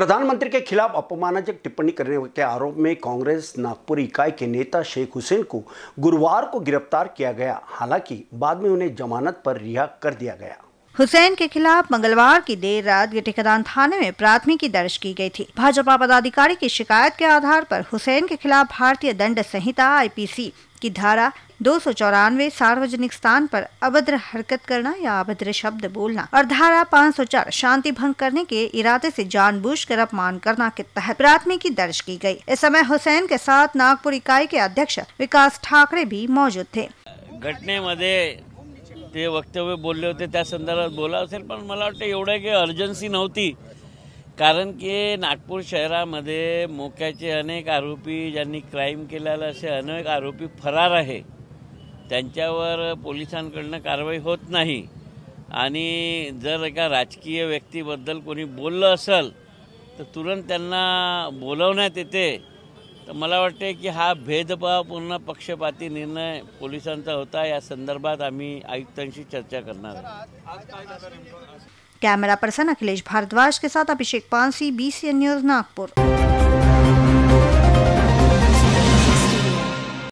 प्रधानमंत्री के खिलाफ अपमानजनक टिप्पणी करने के आरोप में कांग्रेस नागपुर इकाई के नेता शेख हुसैन को गुरुवार को गिरफ्तार किया गया हालांकि बाद में उन्हें जमानत पर रिहा कर दिया गया हुसैन के खिलाफ मंगलवार की देर रात गिटीकदान थाने में प्राथमिकी दर्ज की गई थी भाजपा पदाधिकारी की शिकायत के आधार पर हुसैन के खिलाफ भारतीय दंड संहिता आईपीसी की धारा दो सौ चौरानवे सार्वजनिक स्थान पर अभद्र हरकत करना या अभद्र शब्द बोलना और धारा पाँच सौ चार शांति भंग करने के इरादे से जानबूझकर अपमान करना के तहत प्राथमिकी दर्ज की गई इस समय हुसैन के साथ नागपुर इकाई के अध्यक्ष विकास ठाकरे भी मौजूद थे घटने ते वक्तव्य बोलले होते त्या संदर्भात बोला असेल पण मला वाटतं एवढं काही अर्जन्सी नव्हती कारण की नागपूर शहरामध्ये मोक्याचे अनेक आरोपी ज्यांनी क्राईम केलेला असे अनेक आरोपी फरार आहे त्यांच्यावर पोलिसांकडनं कारवाई होत नाही आणि जर एका राजकीय व्यक्तीबद्दल कोणी बोललं असेल तर तुरंत त्यांना बोलवण्यात येते तो मला वाटते की हा भेदभावपूर्ण पक्षपाती निर्णय पुलिस होता या संदर्भात आम्ही आयुक्त चर्चा करना कैमरा पर्सन अखिलेश भारद्वाज के साथ Abhishek Pansi B C N news Nagpur